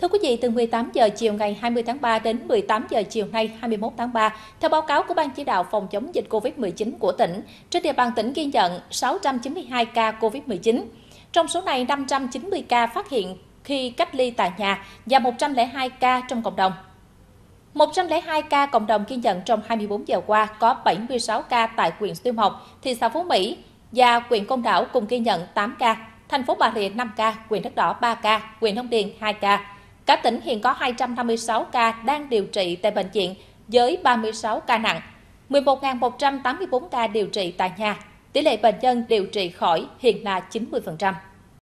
Thưa quý vị, từ 18 giờ chiều ngày 20 tháng 3 đến 18 giờ chiều nay 21 tháng 3, theo báo cáo của Ban chỉ đạo phòng chống dịch COVID-19 của tỉnh, trên địa bàn tỉnh ghi nhận 692 ca COVID-19. Trong số này, 590 ca phát hiện khi cách ly tại nhà và 102 ca trong cộng đồng. 102 ca cộng đồng ghi nhận trong 24 giờ qua có 76 ca tại huyện Xuyên Mộc, thị xã Phú Mỹ và huyện Công Đảo cùng ghi nhận 8 ca, thành phố Bà Rịa 5 ca, huyện Đất Đỏ 3 ca, huyện Hồng Điền 2 ca. Cả tỉnh hiện có 256 ca đang điều trị tại bệnh viện với 36 ca nặng, 11.184 ca điều trị tại nhà. Tỷ lệ bệnh nhân điều trị khỏi hiện là 90%.